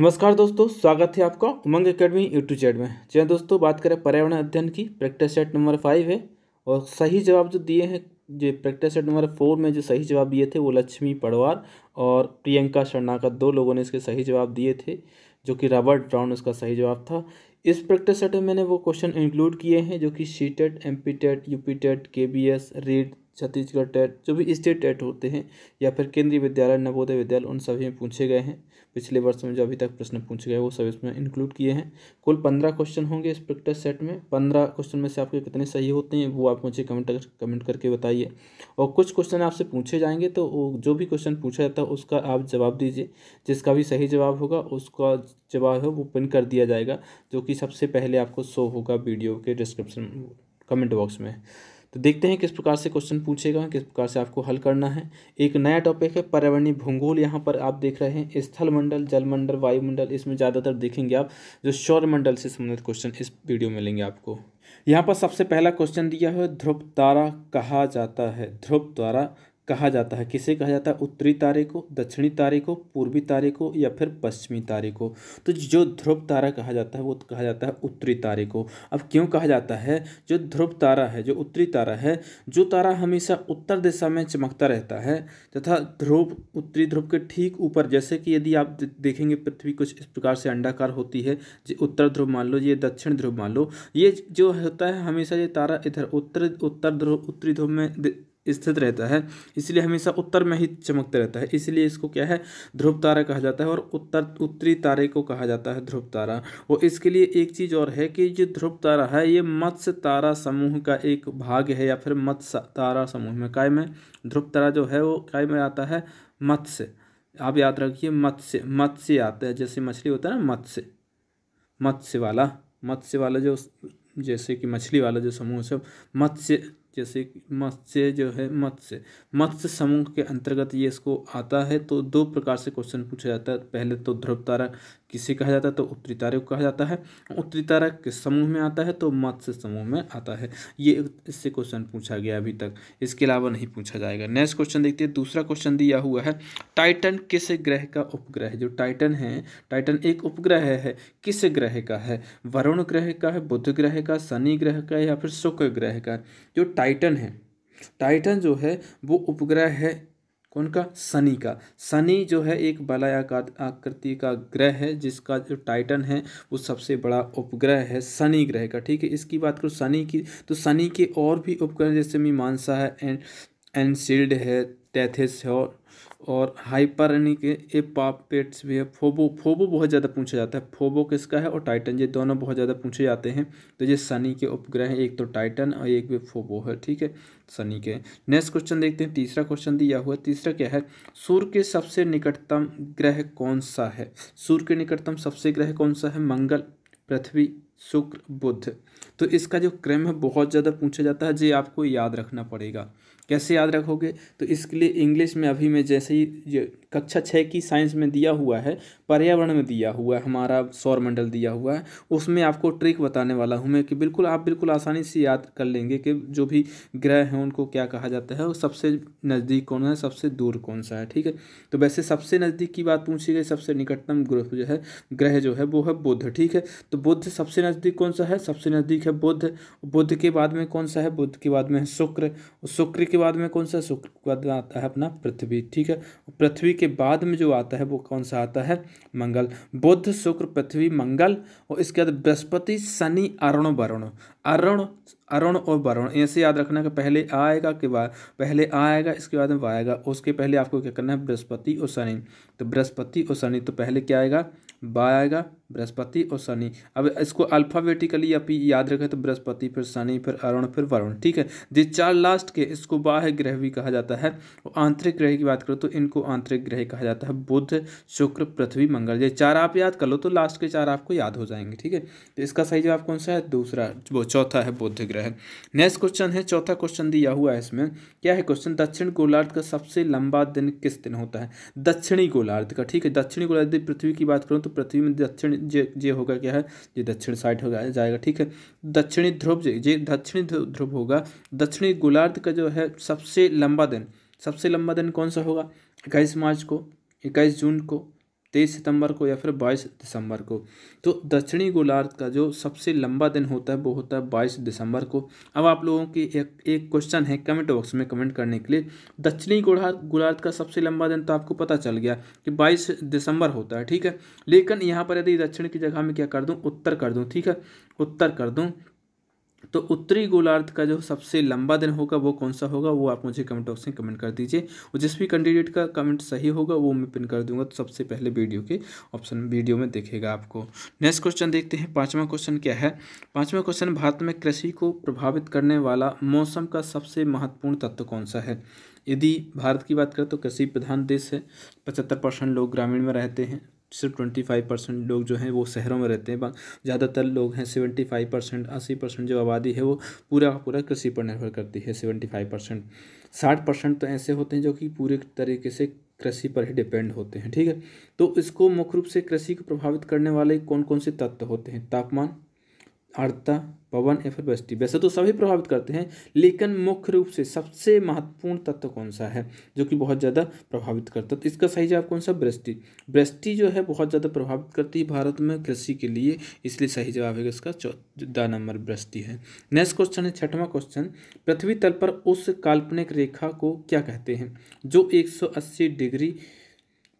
नमस्कार दोस्तों स्वागत है आपका उमंग एकेडमी यूट्यूब चैट में जी हाँ दोस्तों बात करें पर्यावरण अध्ययन की प्रैक्टिस सेट नंबर फाइव है और सही जवाब जो दिए हैं जो प्रैक्टिस सेट नंबर फोर में जो सही जवाब दिए थे वो लक्ष्मी पड़वार और प्रियंका का दो लोगों ने इसके सही जवाब दिए थे जो कि रॉबर्ट ब्राउन उसका सही जवाब था इस प्रैक्टिस सेट में मैंने वो क्वेश्चन इंक्लूड किए हैं जो कि C TET M P TET U P TET K B S REET Chhattisgarh TET जो भी स्टेट टेट e होते हैं या फिर केंद्रीय विद्यालय नवोदय विद्यालय उन सभी में पूछे गए हैं पिछले वर्ष में जो अभी तक प्रश्न पूछे गए वो सब इसमें इंक्लूड किए हैं कुल पंद्रह क्वेश्चन होंगे इस प्रैक्टिस सेट में पंद्रह क्वेश्चन में से आपके कितने सही होते हैं वो आप मुझे कमेंट कमेंट करके बताइए और कुछ क्वेश्चन आपसे पूछे जाएंगे तो जो भी क्वेश्चन पूछा जाता है उसका आप जवाब दीजिए जिसका भी सही जवाब होगा उसका जवाब है वो पिन कर दिया जाएगा जो कि सबसे पहले आपको शो होगा वीडियो के डिस्क्रिप्शन कमेंट बॉक्स में तो देखते हैं किस प्रकार से क्वेश्चन पूछेगा किस प्रकार से आपको हल करना है एक नया टॉपिक है पर्यावरणीय भूगोल यहाँ पर आप देख रहे हैं स्थल जल जलमंडल वायुमंडल इसमें ज़्यादातर देखेंगे आप जो मंडल से संबंधित क्वेश्चन इस वीडियो में लेंगे आपको यहाँ पर सबसे पहला क्वेश्चन दिया है ध्रुव तारा कहा जाता है ध्रुव तारा कहा जाता है किसे कहा जाता है उत्तरी तारे को दक्षिणी तारे को पूर्वी तारे को या फिर पश्चिमी तारे को तो जो ध्रुव तारा कहा जाता है वो कहा जाता है उत्तरी तारे को अब क्यों कहा जाता है जो ध्रुव तारा है जो उत्तरी तारा है जो तारा हमेशा उत्तर दिशा में चमकता रहता है तथा ध्रुव उत्तरी ध्रुव के ठीक ऊपर जैसे कि यदि आप देखेंगे पृथ्वी कुछ इस प्रकार से अंडाकार होती है उत्तर ध्रुव मान लो ये दक्षिण ध्रुव मान लो ये जो होता है हमेशा ये तारा इधर उत्तर उत्तर ध्रुव उत्तरी ध्रुव में स्थित रहता है इसलिए हमेशा उत्तर में ही चमकते रहता है इसलिए इसको क्या है ध्रुव तारा कहा जाता है और उत्तर उत्तरी तारे को कहा जाता है ध्रुव तारा और इसके लिए एक चीज़ और है कि जो ध्रुव तारा है ये मत्स्य तारा समूह का एक भाग है या फिर मत्स्य तारा समूह में काय में ध्रुव तारा जो है वो काय में आता है मत्स्य आप याद रखिए मत्स्य मत्स्य आता है जैसे मछली होता है ना मत्स्य मत्स्य वाला मत्स्य वाला जो जैसे कि मछली वाला जो समूह सब मत्स्य जैसे मत्स्य जो है मत्स्य मत्स्य समूह के अंतर्गत ये इसको आता है तो दो प्रकार से क्वेश्चन पूछा जाता है पहले तो ध्रुव तारा किसे कहा जाता है तो उत्तरी तारे को कहा जाता है उत्तरी तारा किस समूह में आता है तो मत्स्य समूह में आता है ये इससे क्वेश्चन पूछा गया अभी तक इसके अलावा नहीं पूछा जाएगा नेक्स्ट क्वेश्चन देखते हैं दूसरा क्वेश्चन दिया हुआ है टाइटन किस ग्रह का उपग्रह जो टाइटन है टाइटन एक उपग्रह है किस ग्रह का है वरुण ग्रह का है बुध ग्रह का शनि ग्रह का या फिर शुक्र ग्रह का जो टाइटन है टाइटन जो है वो उपग्रह है कौन का शनि का शनि जो है एक बलाय आकृति का ग्रह है जिसका जो टाइटन है वो सबसे बड़ा उपग्रह है शनि ग्रह का ठीक है इसकी बात करो शनि की तो शनि के और भी उपग्रह जैसे मीमांसा है एंड एनशील्ड है टैथिस है और और हाइपर यानी कि ए पापेट्स भी है फोबो फोबो बहुत ज़्यादा पूछा जाता है फोबो किसका है और टाइटन ये दोनों बहुत ज़्यादा पूछे जाते हैं तो ये शनि के उपग्रह हैं एक तो टाइटन और एक भी फोबो है ठीक है शनि के नेक्स्ट क्वेश्चन देखते हैं तीसरा क्वेश्चन दिया हुआ तीसरा क्या है सूर्य के सबसे निकटतम ग्रह कौन सा है सूर्य के निकटतम सबसे ग्रह कौन सा है मंगल पृथ्वी शुक्र बुध तो इसका जो क्रम है बहुत ज़्यादा पूछा जाता है जी आपको याद रखना पड़ेगा कैसे याद रखोगे तो इसके लिए इंग्लिश में अभी मैं जैसे ही कक्षा छः की साइंस में दिया हुआ है पर्यावरण में दिया हुआ है हमारा सौर मंडल दिया हुआ है उसमें आपको ट्रिक बताने वाला हूँ मैं कि बिल्कुल आप बिल्कुल आसानी से याद कर लेंगे कि जो भी ग्रह हैं उनको क्या कहा जाता है और सबसे नज़दीक कौन है सबसे दूर कौन सा है ठीक है तो वैसे सबसे नज़दीक की बात पूछी गई सबसे निकटतम ग्रह जो है ग्रह जो है वो है बुद्ध ठीक है तो बुद्ध सबसे नज़दीक कौन सा है सबसे नज़दीक है बुद्ध बुद्ध के बाद में कौन सा है बुद्ध के बाद में है शुक्र और शुक्र के बाद में कौन सा शुक्र आता है अपना पृथ्वी ठीक है पृथ्वी के बाद में जो आता है वो कौन सा आता है मंगल बुद्ध शुक्र पृथ्वी मंगल और इसके बाद बृहस्पति शनि अरुण वरुण अरुण अरुण और वरुण ऐसे याद रखना कि पहले आएगा के बाद पहले आएगा इसके बाद में वाएगा उसके पहले आपको क्या करना है बृहस्पति और शनि तो बृहस्पति और शनि तो पहले क्या आएगा बा आएगा बृहस्पति और शनि अब इसको अल्फ़ाबेटिकली आप याद रखें तो बृहस्पति फिर शनि फिर अरुण फिर वरुण ठीक है जिस चार लास्ट के इसको बाह्य ग्रह भी कहा जाता है और आंतरिक ग्रह की बात करो तो इनको आंतरिक ग्रह कहा जाता है बुध शुक्र पृथ्वी मंगल ये चार आप याद कर लो तो लास्ट के चार आपको याद हो जाएंगे ठीक है तो इसका सही जवाब कौन सा है दूसरा वो चौथा है बुद्ध ग्रह नेक्स्ट क्वेश्चन है चौथा क्वेश्चन दिया हुआ है इसमें क्या है क्वेश्चन दक्षिण गोलार्ध का सबसे लंबा दिन किस दिन होता है दक्षिणी गोलार्ध का ठीक है दक्षिणी गोलार्ध पृथ्वी की बात करूँ तो पृथ्वी में दक्षिण जे होगा क्या है ये दक्षिण साइड हो जाएगा ठीक है दक्षिणी ध्रुव ये दक्षिणी ध्रुव होगा दक्षिणी गोलार्ध का जो है सबसे लंबा दिन सबसे लंबा दिन कौन सा होगा इक्कीस मार्च को इक्कीस जून को तेईस सितंबर को या फिर बाईस दिसंबर को तो दक्षिणी गोलार्ध का जो सबसे लंबा दिन होता है वो होता है बाईस दिसंबर को अब आप लोगों की एक एक क्वेश्चन है कमेंट बॉक्स में कमेंट करने के लिए दक्षिणी गोलार्ध गोलार्ध का सबसे लंबा दिन तो आपको पता चल गया कि बाईस दिसंबर होता है ठीक है लेकिन यहाँ पर यदि दक्षिण की जगह में क्या कर दूँ उत्तर कर दूँ ठीक है उत्तर कर दूँ तो उत्तरी गोलार्ध का जो सबसे लंबा दिन होगा वो कौन सा होगा वो आप मुझे कमेंट बॉक्स में कमेंट कर दीजिए और जिस भी कैंडिडेट का कमेंट सही होगा वो मैं पिन कर दूंगा तो सबसे पहले वीडियो के ऑप्शन वीडियो में देखेगा आपको नेक्स्ट क्वेश्चन देखते हैं पाँचवा क्वेश्चन क्या है पाँचवा क्वेश्चन भारत में कृषि को प्रभावित करने वाला मौसम का सबसे महत्वपूर्ण तत्व कौन सा है यदि भारत की बात करें तो कृषि प्रधान देश है पचहत्तर परसेंट लोग ग्रामीण में रहते हैं सिर्फ ट्वेंटी फाइव परसेंट लोग जो हैं वो शहरों में रहते हैं ज़्यादातर लोग हैं सेवेंटी फाइव परसेंट अस्सी परसेंट जो आबादी है वो पूरा पूरा कृषि पर निर्भर करती है सेवेंटी फाइव परसेंट साठ परसेंट तो ऐसे होते हैं जो कि पूरे तरीके से कृषि पर ही डिपेंड होते हैं ठीक है तो इसको मुख्य रूप से कृषि को प्रभावित करने वाले कौन कौन से तत्व होते हैं तापमान आर्द्रता पवन या फिर वृष्टि वैसे तो सभी प्रभावित करते हैं लेकिन मुख्य रूप से सबसे महत्वपूर्ण तत्व कौन सा है जो कि बहुत ज़्यादा प्रभावित करता है तो इसका सही जवाब कौन सा वृष्टि वृष्टि जो है बहुत ज़्यादा प्रभावित करती है भारत में कृषि के लिए इसलिए सही जवाब है इसका चौदह नंबर वृष्टि है नेक्स्ट क्वेश्चन है छठवां क्वेश्चन पृथ्वी तल पर उस काल्पनिक रेखा को क्या कहते हैं जो एक डिग्री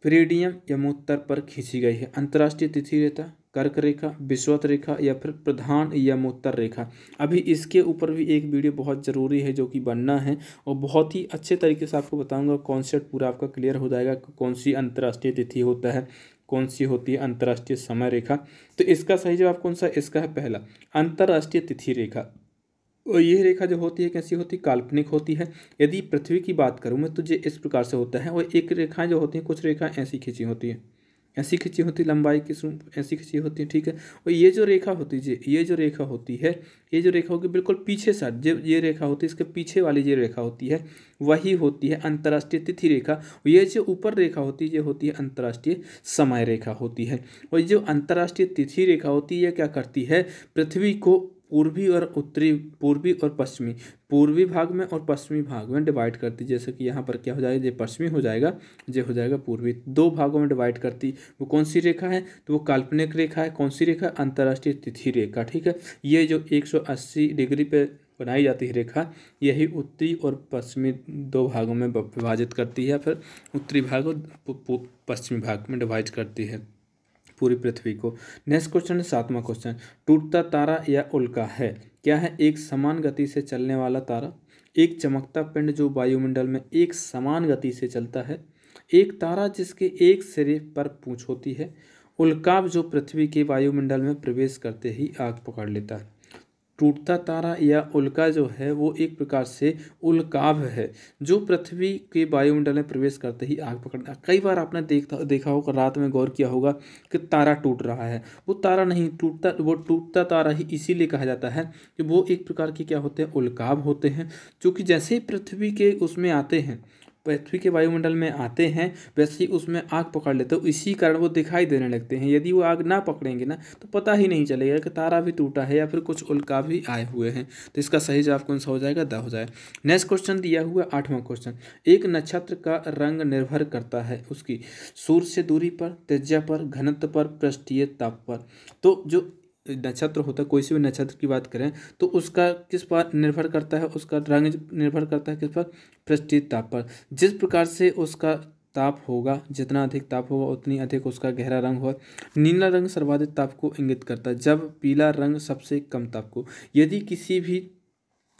प्रेडियम यमोत्तर पर खींची गई है अंतर्राष्ट्रीय तिथि रेता कर्क रेखा विश्वत रेखा या फिर प्रधान या मोत्तर रेखा अभी इसके ऊपर भी एक वीडियो बहुत ज़रूरी है जो कि बनना है और बहुत ही अच्छे तरीके से आपको बताऊंगा कॉन्सेप्ट पूरा आपका क्लियर हो जाएगा कौन सी अंतर्राष्ट्रीय तिथि होता है कौन सी होती है अंतर्राष्ट्रीय समय रेखा तो इसका सही जवाब कौन सा इसका है पहला अंतर्राष्ट्रीय तिथि रेखा और यह रेखा जो होती है कैसी होती है काल्पनिक होती है यदि पृथ्वी की बात करूँ मैं तो ये इस प्रकार से होता है और एक रेखाएँ जो होती हैं कुछ रेखाएँ ऐसी खींची होती हैं ऐसी खिंची होती लंबाई की ऐसी खिंची होती है ठीक है और ये जो रेखा होती है ये जो रेखा होती है ये जो रेखा होगी बिल्कुल पीछे साइड जो ये रेखा होती है इसके पीछे वाली जो रेखा होती है वही होती है अंतर्राष्ट्रीय तिथि रेखा और ये जो ऊपर रेखा होती है ये होती है अंतर्राष्ट्रीय समय रेखा होती है और जो अंतर्राष्ट्रीय तिथि रेखा होती है क्या करती है पृथ्वी को पूर्वी और उत्तरी पूर्वी और पश्चिमी पूर्वी भाग में और पश्चिमी भाग में डिवाइड करती जैसे कि यहाँ पर क्या हो जाएगा ये पश्चिमी हो जाएगा ये हो जाएगा पूर्वी दो भागों में डिवाइड करती वो कौन सी रेखा है तो वो काल्पनिक रेखा है कौन सी रेखा अंतर्राष्ट्रीय तिथि रेखा ठीक है ये जो एक डिग्री पर बनाई जाती है रेखा यही उत्तरी और पश्चिमी दो भागों में विभाजित करती है फिर उत्तरी भाग और पश्चिमी भाग में डिवाइड करती है पूरी पृथ्वी को नेक्स्ट क्वेश्चन है सातवां क्वेश्चन टूटता तारा या उल्का है क्या है एक समान गति से चलने वाला तारा एक चमकता पिंड जो वायुमंडल में एक समान गति से चलता है एक तारा जिसके एक सिरे पर पूछ होती है उल्का जो पृथ्वी के वायुमंडल में प्रवेश करते ही आग पकड़ लेता है टूटता तारा या उल्का जो है वो एक प्रकार से उल्काभ है जो पृथ्वी के वायुमंडल में प्रवेश करते ही आग पकड़ता कई बार आपने देखता देखा होगा रात में गौर किया होगा कि तारा टूट रहा है वो तारा नहीं टूटता वो टूटता तारा ही इसीलिए कहा जाता है कि वो एक प्रकार के क्या होते हैं उल्काभ होते हैं चूँकि जैसे ही पृथ्वी के उसमें आते हैं पृथ्वी के वायुमंडल में आते हैं वैसे ही उसमें आग पकड़ लेते हैं तो इसी कारण वो दिखाई देने लगते हैं यदि वो आग ना पकड़ेंगे ना तो पता ही नहीं चलेगा कि तारा भी टूटा है या फिर कुछ उल्का भी आए हुए हैं तो इसका सही जवाब कौन सा हो जाएगा द हो जाए नेक्स्ट क्वेश्चन दिया हुआ आठवां क्वेश्चन एक नक्षत्र का रंग निर्भर करता है उसकी सूर्य से दूरी पर तेजा पर घनत्व पर पृष्ठीय ताप पर तो जो नक्षत्र होता है कोई से भी नक्षत्र की बात करें तो उसका किस पर निर्भर करता है उसका रंग निर्भर करता है किस पर पृष्ठीय ताप पर जिस प्रकार से उसका ताप होगा जितना अधिक ताप होगा उतनी अधिक उसका गहरा रंग होगा नीला रंग सर्वाधिक ताप को इंगित करता है जब पीला रंग सबसे कम ताप को यदि किसी भी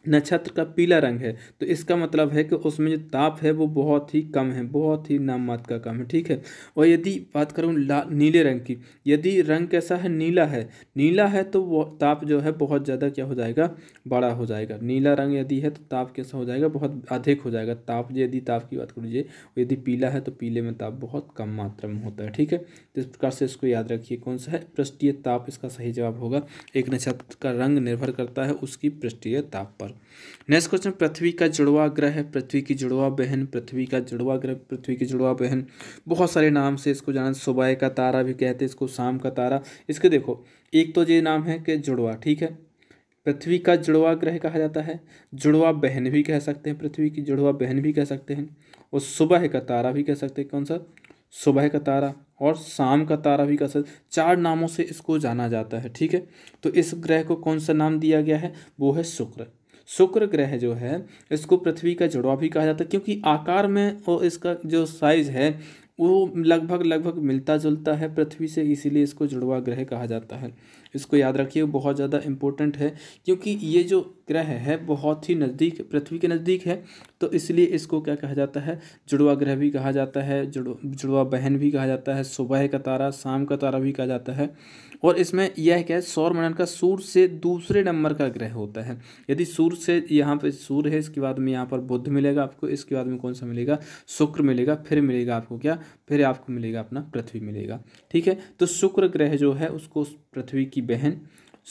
नक्षत्र का पीला रंग है तो इसका मतलब है कि उसमें जो ताप है वो बहुत ही कम है बहुत ही नाम मात्र का कम है ठीक है और यदि बात करूँ ला नीले रंग की यदि रंग कैसा है नीला है नीला है तो वो ताप जो है बहुत ज़्यादा क्या हो जाएगा बड़ा हो जाएगा नीला रंग यदि है तो ताप कैसा हो जाएगा बहुत अधिक हो जाएगा ताप यदि ताप की बात कर लीजिए यदि पीला है तो पीले में ताप बहुत कम मात्रा में होता है ठीक है तो इस प्रकार से इसको याद रखिए कौन सा है पृष्ठीय ताप इसका सही जवाब होगा एक नक्षत्र का रंग निर्भर करता है उसकी पृष्ठीय ताप पर पर नेक्स्ट क्वेश्चन पृथ्वी का जुड़वा ग्रह है पृथ्वी की जुड़वा बहन पृथ्वी का जुड़वा ग्रह पृथ्वी की जुड़वा बहन बहुत सारे नाम से इसको जाना सुबह का तारा भी कहते हैं इसको शाम का तारा इसके देखो एक तो ये नाम है कि जुड़वा ठीक है पृथ्वी का जुड़वा ग्रह कहा जाता है जुड़वा बहन भी कह सकते हैं पृथ्वी की जुड़वा बहन भी कह सकते हैं और सुबह का तारा भी कह सकते हैं कौन सा सुबह का तारा और शाम का तारा भी कह सकते चार नामों से इसको जाना जाता है ठीक है तो इस ग्रह को कौन सा नाम दिया गया है वो है शुक्र शुक्र ग्रह जो है इसको पृथ्वी का जुड़वा भी कहा जाता है क्योंकि आकार में और इसका जो साइज है वो लगभग लगभग मिलता जुलता है पृथ्वी से इसीलिए इसको जुड़वा ग्रह कहा जाता है इसको याद रखिए बहुत ज़्यादा इम्पोर्टेंट है क्योंकि ये जो ग्रह है बहुत ही नज़दीक पृथ्वी के नज़दीक है तो इसलिए इसको क्या कहा जाता है जुड़वा ग्रह भी कहा जाता है जुड़ जुड़वा बहन भी कहा जाता है सुबह का तारा शाम का तारा भी कहा जाता है और इसमें यह क्या है सौर मंडल का सूर्य से दूसरे नंबर का ग्रह होता है यदि सूर्य से यहाँ पर सूर्य है इसके बाद में यहाँ पर बुद्ध मिलेगा आपको इसके बाद में कौन सा मिलेगा शुक्र मिलेगा फिर मिलेगा आपको क्या फिर आपको मिलेगा अपना पृथ्वी मिलेगा ठीक है तो शुक्र ग्रह जो है उसको पृथ्वी की की बहन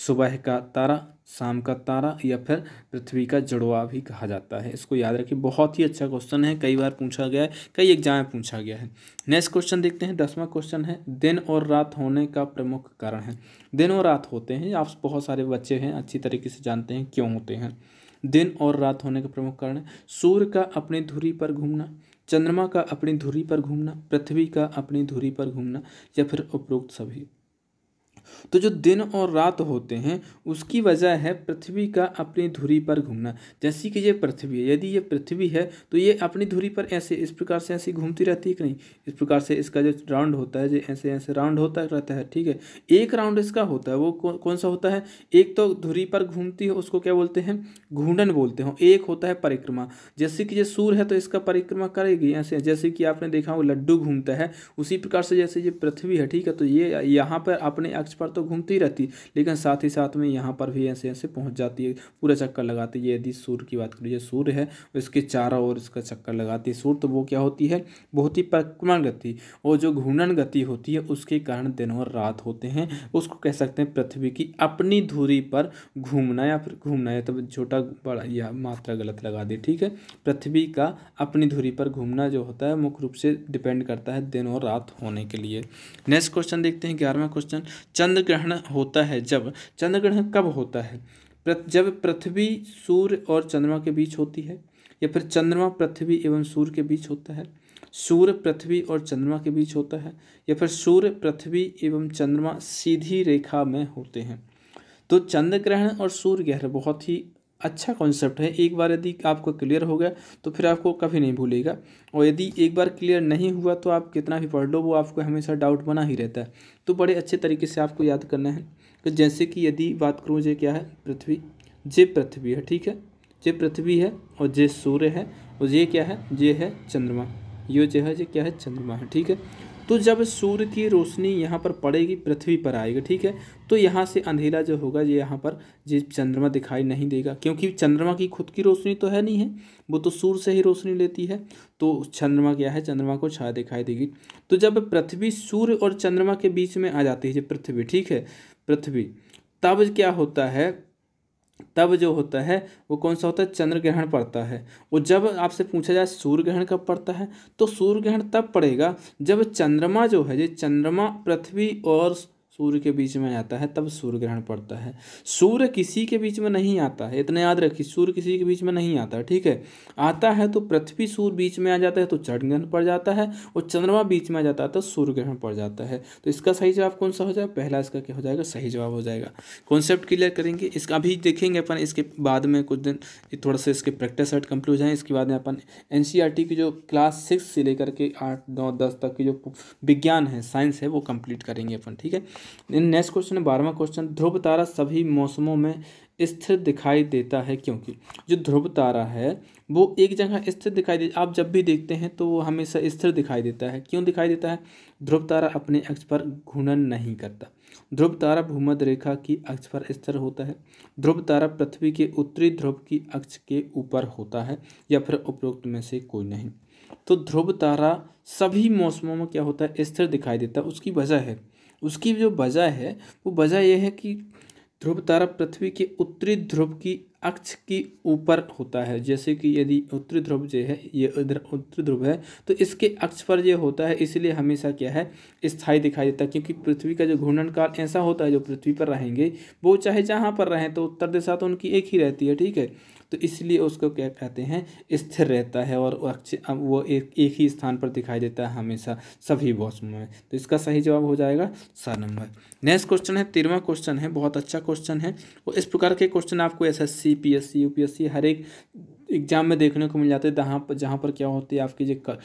सुबह का तारा शाम का तारा या फिर पृथ्वी का जुड़वा भी कहा जाता है इसको याद रखिए बहुत ही अच्छा क्वेश्चन है कई बार पूछा गया है कई एग्जाम में पूछा गया है नेक्स्ट क्वेश्चन देखते हैं दसवां क्वेश्चन है दिन और रात होने का प्रमुख कारण है दिन और रात होते हैं आप बहुत सारे बच्चे हैं अच्छी तरीके से जानते हैं क्यों होते हैं दिन और रात होने का प्रमुख कारण है सूर्य का अपनी धुरी पर घूमना चंद्रमा का अपनी धुरी पर घूमना पृथ्वी का अपनी धुरी पर घूमना या फिर उपरोक्त सभी तो जो दिन और रात होते हैं उसकी वजह है पृथ्वी का अपनी धुरी पर घूमना जैसे कि ये पृथ्वी है यदि ये पृथ्वी है तो ये अपनी धुरी पर ऐसे इस प्रकार से ऐसी घूमती रहती है कि नहीं इस प्रकार से इसका जो राउंड होता है जो ऐसे ऐसे राउंड होता रहता है ठीक है एक राउंड इसका होता है वो कौन सा होता है एक तो धुरी पर घूमती है उसको क्या बोलते हैं घूंडन बोलते हैं एक होता है परिक्रमा जैसे कि ये सूर्य है तो इसका परिक्रमा करेगी ऐसे जैसे कि आपने देखा हो लड्डू घूमता है उसी प्रकार से जैसे ये पृथ्वी है ठीक है तो ये यहाँ पर अपने अक्ष पर तो घूमती रहती लेकिन साथ ही साथ में यहाँ पर भी ऐसे ऐसे पहुँच जाती है पूरा चक्कर लगाती है यदि सूर्य की बात करिए सूर्य है उसके तो चारों ओर इसका चक्कर लगाती है सूर्य तो वो क्या होती है बहुत ही परिक्रमण गति और जो घूर्णन गति होती है उसके कारण दिन और रात होते हैं उसको कह सकते हैं पृथ्वी की अपनी धूरी पर घूमना या फिर घूमना या तो छोटा बड़ा या मात्रा गलत लगा दी ठीक है पृथ्वी का अपनी धूरी पर घूमना जो होता है मुख्य रूप से डिपेंड करता है दिन और रात होने के लिए नेक्स्ट क्वेश्चन देखते हैं ग्यारहवा क्वेश्चन चंद्र ग्रहण होता है जब चंद्र ग्रहण कब होता है जब पृथ्वी सूर्य और चंद्रमा के बीच होती है या फिर चंद्रमा पृथ्वी एवं सूर्य के बीच होता है सूर्य पृथ्वी और चंद्रमा के बीच होता है या फिर सूर्य पृथ्वी एवं चंद्रमा सीधी रेखा में होते हैं तो चंद्र ग्रहण और सूर्य ग्रहण बहुत ही अच्छा कॉन्सेप्ट है एक बार यदि आपको क्लियर हो गया तो फिर आपको कभी नहीं भूलेगा और यदि एक बार क्लियर नहीं हुआ तो आप कितना भी पढ़ लो वो आपको हमेशा डाउट बना ही रहता है तो बड़े अच्छे तरीके से आपको याद करना है तो जैसे कि यदि बात करूँ जे क्या है पृथ्वी जे पृथ्वी है ठीक है जे पृथ्वी है और जे सूर्य है और ये क्या है ये है चंद्रमा ये जो है ये क्या है चंद्रमा है ठीक है तो जब सूर्य की रोशनी यहाँ पर पड़ेगी पृथ्वी पर आएगी ठीक है तो यहाँ से अंधेरा जो होगा ये यहाँ पर ये चंद्रमा दिखाई नहीं देगा क्योंकि चंद्रमा की खुद की रोशनी तो है नहीं है वो तो सूर्य से ही रोशनी लेती है तो चंद्रमा क्या है चंद्रमा को छाया दिखाई देगी तो जब पृथ्वी सूर्य और चंद्रमा के बीच में आ जाती है पृथ्वी ठीक है पृथ्वी तब क्या होता है तब जो होता है वो कौन सा होता है चंद्र ग्रहण पड़ता है और जब आपसे पूछा जाए सूर्य ग्रहण कब पड़ता है तो सूर्य ग्रहण तब पड़ेगा जब चंद्रमा जो है ये चंद्रमा पृथ्वी और सूर्य के बीच में आता है तब सूर्य ग्रहण पड़ता है सूर्य किसी के बीच में नहीं आता है इतना याद रखिए सूर्य किसी के बीच में नहीं आता है ठीक है आता है तो पृथ्वी सूर्य बीच में आ जाता है तो चढ़ ग्रहण पड़ जाता है और चंद्रमा बीच में आ जाता है तो सूर्य ग्रहण पड़ जाता है तो इसका सही जवाब कौन सा हो जाएगा पहला इसका क्या हो जाएगा सही जवाब हो जाएगा कॉन्सेप्ट क्लियर करेंगे इसका अभी देखेंगे अपन इसके बाद में कुछ दिन थोड़ा सा इसके प्रैक्टिस सेट कंप्लीट हो जाए इसके बाद में अपन एन e की जो क्लास सिक्स से लेकर के आठ नौ दस तक की जो विज्ञान है साइंस है वो कंप्लीट करेंगे अपन ठीक है नेक्स्ट क्वेश्चन है बारहवा क्वेश्चन ध्रुव तारा सभी मौसमों में स्थिर दिखाई देता है क्योंकि जो ध्रुव तारा है वो एक जगह स्थिर दिखाई दे आप जब भी देखते हैं तो वो हमेशा स्थिर दिखाई देता है क्यों दिखाई देता है ध्रुव तारा अपने अक्ष पर घूर्णन नहीं करता ध्रुव तारा भूमध्य रेखा की अक्ष पर स्थिर होता है ध्रुव तारा पृथ्वी के उत्तरी ध्रुव की अक्ष के ऊपर होता है या फिर उपरोक्त में से कोई नहीं तो ध्रुव तारा सभी मौसमों में क्या होता है स्थिर दिखाई देता है उसकी वजह है उसकी जो वजह है वो वजह यह है कि ध्रुव तारा पृथ्वी के उत्तरी ध्रुव की अक्ष की ऊपर होता है जैसे कि यदि उत्तरी ध्रुव जो है ये इधर उत्तरी ध्रुव है तो इसके अक्ष पर ये होता है इसलिए हमेशा क्या है स्थायी दिखाई देता है क्योंकि पृथ्वी का जो घूर्णन काल ऐसा होता है जो पृथ्वी पर रहेंगे वो चाहे जहाँ पर रहें तो उत्तर दिशा तो उनकी एक ही रहती है ठीक है तो इसलिए उसको क्या कहते हैं स्थिर रहता है और अच्छे वो एक एक ही स्थान पर दिखाई देता है हमेशा सभी मौसमों में तो इसका सही जवाब हो जाएगा सा नंबर नेक्स्ट क्वेश्चन है तेरहवा क्वेश्चन है बहुत अच्छा क्वेश्चन है और इस प्रकार के क्वेश्चन आपको S S C P S C U P S C हर एक एग्जाम में देखने को मिल जाते हैं जहाँ पर जहाँ पर क्या होती है आपकी जो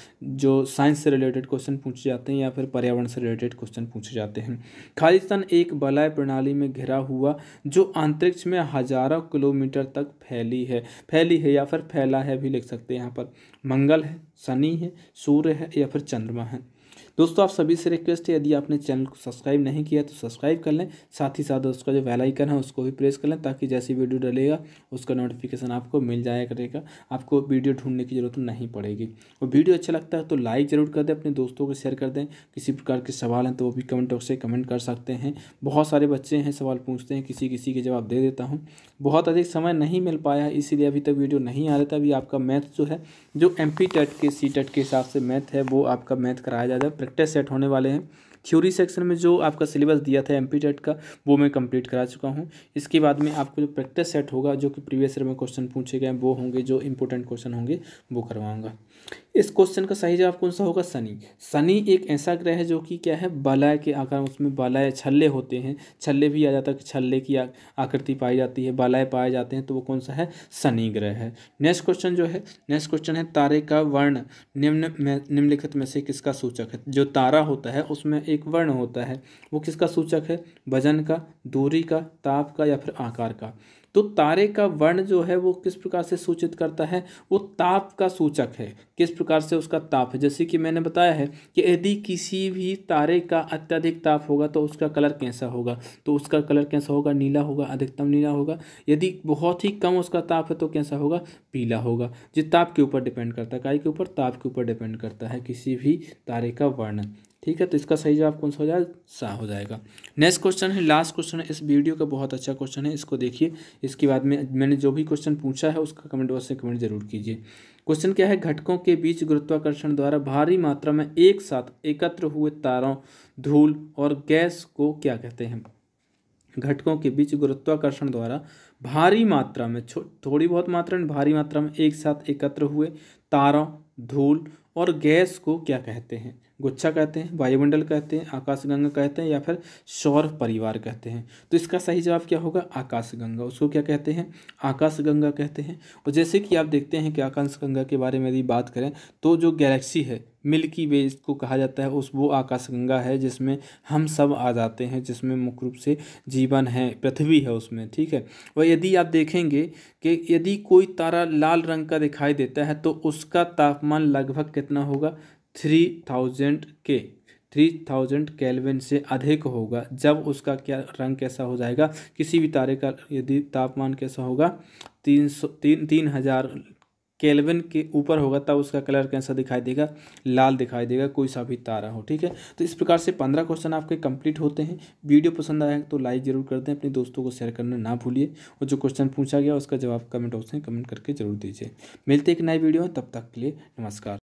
जो साइंस से रिलेटेड क्वेश्चन पूछे जाते हैं या फिर पर्यावरण से रिलेटेड क्वेश्चन पूछे जाते हैं खालिस्तान एक बलाय प्रणाली में घिरा हुआ जो अंतरिक्ष में हजारों किलोमीटर तक फैली है फैली है या फिर फैला है भी लिख सकते हैं यहाँ पर मंगल है शनि है सूर्य है या फिर चंद्रमा है दोस्तों आप सभी से रिक्वेस्ट है यदि आपने चैनल को सब्सक्राइब नहीं किया तो सब्सक्राइब कर लें साथ ही साथ उसका जो वेलाइकन है उसको भी प्रेस कर लें ताकि जैसी वीडियो डलेगा उसका नोटिफिकेशन आपको मिल जाया करेगा आपको वीडियो ढूंढने की ज़रूरत नहीं पड़ेगी और वीडियो अच्छा लगता है तो लाइक ज़रूर कर दें अपने दोस्तों को शेयर कर दें किसी प्रकार के सवाल हैं तो वो भी कमेंट बॉक्स से कमेंट कर सकते हैं बहुत सारे बच्चे हैं सवाल पूछते हैं किसी किसी के जवाब दे देता हूँ बहुत अधिक समय नहीं मिल पाया है इसीलिए अभी तक वीडियो नहीं आ रहा था अभी आपका मैथ जो है जो एम के सी के हिसाब से मैथ है वो आपका मैथ कराया जा रहा है फैक्टर सेट होने वाले हैं थ्योरी सेक्शन में जो आपका सिलेबस दिया था एम टेट का वो मैं कंप्लीट करा चुका हूँ इसके बाद में आपको जो प्रैक्टिस सेट होगा जो कि प्रीवियस ईयर में क्वेश्चन पूछे गए वो होंगे जो इंपॉर्टेंट क्वेश्चन होंगे वो करवाऊँगा इस क्वेश्चन का सही जवाब कौन सा होगा शनि शनि एक ऐसा ग्रह है जो कि क्या है बालाय के आकार उसमें बालाय छल्ले होते हैं छल्ले भी आ जाता है छल्ले की आकृति पाई जाती है बालाय पाए जाते हैं तो वो कौन सा है शनि ग्रह है नेक्स्ट क्वेश्चन जो है नेक्स्ट क्वेश्चन है तारे का वर्ण निम्न में निम्नलिखित में से किसका सूचक है जो तारा होता है उसमें एक वर्ण होता है वो किसका सूचक है वजन का दूरी का ताप का या फिर आकार का तो तारे का वर्ण जो है वो किस प्रकार से सूचित करता है वो ताप का सूचक है किस प्रकार से उसका ताप है जैसे कि मैंने बताया है कि यदि किसी भी तारे का अत्यधिक ताप होगा तो उसका कलर कैसा होगा तो उसका कलर कैसा होगा नीला होगा अधिकतम नीला होगा यदि बहुत ही कम उसका ताप है तो कैसा होगा पीला होगा जो ताप के ऊपर डिपेंड करता है काय के ऊपर ताप के ऊपर डिपेंड करता है किसी भी तारे का वर्ण ठीक है तो इसका सही जवाब कौन सा हो जाएगा सा हो जाएगा नेक्स्ट क्वेश्चन है लास्ट क्वेश्चन है इस वीडियो का बहुत अच्छा क्वेश्चन है इसको देखिए इसके बाद में मैंने जो भी क्वेश्चन पूछा है उसका कमेंट बॉक्स में कमेंट जरूर कीजिए क्वेश्चन क्या है घटकों के बीच गुरुत्वाकर्षण द्वारा भारी मात्रा में एक साथ एकत्र हुए तारों धूल और गैस को क्या कहते हैं घटकों के बीच गुरुत्वाकर्षण द्वारा भारी मात्रा में थोड़ी बहुत मात्रा में भारी मात्रा में एक साथ एकत्र हुए तारों धूल और गैस को क्या कहते हैं गुच्छा कहते हैं वायुमंडल कहते हैं आकाशगंगा कहते हैं या फिर सौर परिवार कहते हैं तो इसका सही जवाब क्या होगा आकाशगंगा उसको क्या कहते हैं आकाशगंगा कहते हैं और जैसे कि आप देखते हैं कि आकाशगंगा के बारे में यदि बात करें तो जो गैलेक्सी है मिल्की वे इसको कहा जाता है उस वो आकाशगंगा है जिसमें हम सब आ जाते हैं जिसमें मुख्य रूप से जीवन है पृथ्वी है उसमें ठीक है और यदि आप देखेंगे कि यदि कोई तारा लाल रंग का दिखाई देता है तो उसका तापमान लगभग कितना होगा थ्री थाउजेंड के थ्री थाउजेंड कैलविन से अधिक होगा जब उसका क्या रंग कैसा हो जाएगा किसी भी तारे का यदि तापमान कैसा होगा तीन सौ तीन तीन हज़ार केल्विन के ऊपर होगा तब उसका कलर कैसा दिखाई देगा लाल दिखाई देगा कोई सा भी तारा हो ठीक है तो इस प्रकार से पंद्रह क्वेश्चन आपके कंप्लीट होते हैं वीडियो पसंद आया तो लाइक जरूर कर दें अपने दोस्तों को शेयर करना ना भूलिए और जो क्वेश्चन पूछा गया उसका जवाब कमेंट में कमेंट करके जरूर दीजिए मिलते एक नए वीडियो में तब तक के लिए नमस्कार